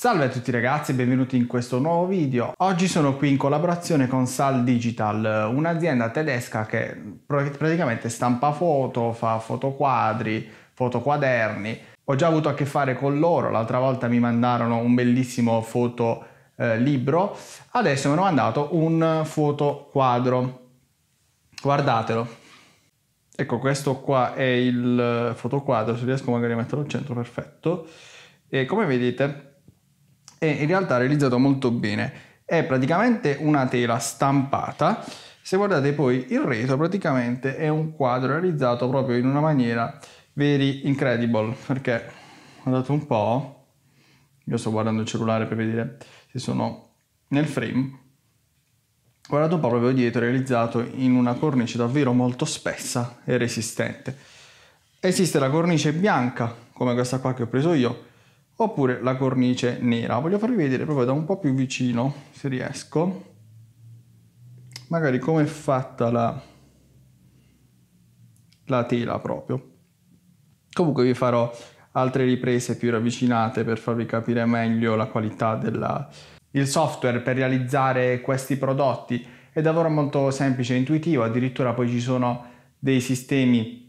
Salve a tutti ragazzi e benvenuti in questo nuovo video. Oggi sono qui in collaborazione con Sal Digital, un'azienda tedesca che praticamente stampa foto, fa fotoquadri, fotoquaderni. Ho già avuto a che fare con loro, l'altra volta mi mandarono un bellissimo foto eh, libro, adesso mi hanno mandato un fotoquadro. Guardatelo. Ecco, questo qua è il fotoquadro, se riesco magari a metterlo al centro, perfetto. E come vedete e in realtà realizzato molto bene. È praticamente una tela stampata. Se guardate poi il retro, praticamente è un quadro realizzato proprio in una maniera veri incredible, perché guardate un po', io sto guardando il cellulare per vedere se sono nel frame, guardate un po' proprio dietro, realizzato in una cornice davvero molto spessa e resistente. Esiste la cornice bianca, come questa qua che ho preso io, oppure la cornice nera. Voglio farvi vedere proprio da un po' più vicino, se riesco, magari come è fatta la, la tela proprio. Comunque vi farò altre riprese più ravvicinate per farvi capire meglio la qualità del software per realizzare questi prodotti è davvero molto semplice e intuitivo, addirittura poi ci sono dei sistemi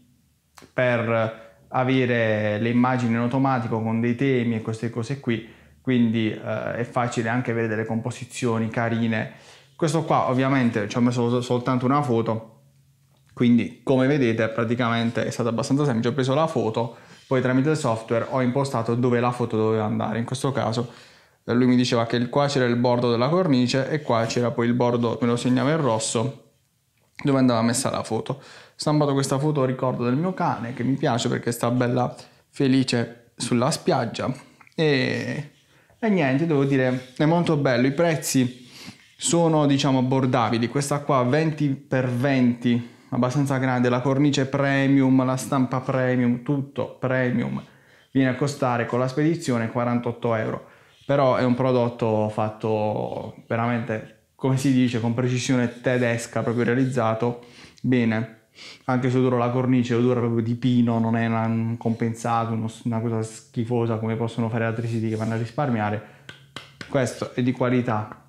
per avere le immagini in automatico con dei temi e queste cose qui, quindi eh, è facile anche avere delle composizioni carine. Questo qua ovviamente ci ho messo soltanto una foto, quindi come vedete praticamente è stato abbastanza semplice, ho preso la foto, poi tramite il software ho impostato dove la foto doveva andare, in questo caso eh, lui mi diceva che qua c'era il bordo della cornice e qua c'era poi il bordo, me lo segnava in rosso, dove andava messa la foto stampato questa foto ricordo del mio cane che mi piace perché sta bella felice sulla spiaggia e, e niente devo dire è molto bello i prezzi sono diciamo abbordabili questa qua 20 x 20 abbastanza grande la cornice premium la stampa premium tutto premium viene a costare con la spedizione 48 euro però è un prodotto fatto veramente come si dice con precisione tedesca proprio realizzato bene anche se odora la cornice, odora proprio di pino, non è una, un compensato, uno, una cosa schifosa come possono fare altri siti che vanno a risparmiare. Questo è di qualità.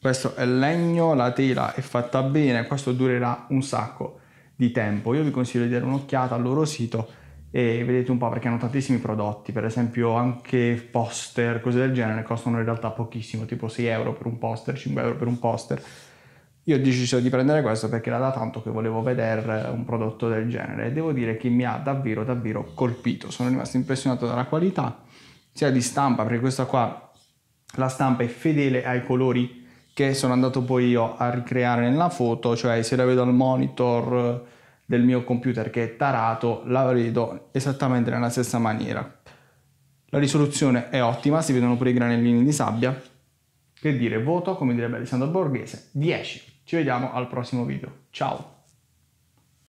Questo è legno, la tela è fatta bene, questo durerà un sacco di tempo. Io vi consiglio di dare un'occhiata al loro sito e vedete un po' perché hanno tantissimi prodotti, per esempio anche poster, cose del genere, costano in realtà pochissimo, tipo 6 euro per un poster, 5 euro per un poster io ho deciso di prendere questo perché era da tanto che volevo vedere eh, un prodotto del genere e devo dire che mi ha davvero davvero colpito. Sono rimasto impressionato dalla qualità sia di stampa perché questa qua la stampa è fedele ai colori che sono andato poi io a ricreare nella foto, cioè se la vedo al monitor eh, del mio computer che è tarato, la vedo esattamente nella stessa maniera. La risoluzione è ottima, si vedono pure i granellini di sabbia che dire voto, come direbbe Alessandro Borghese, 10. Ci vediamo al prossimo video. Ciao!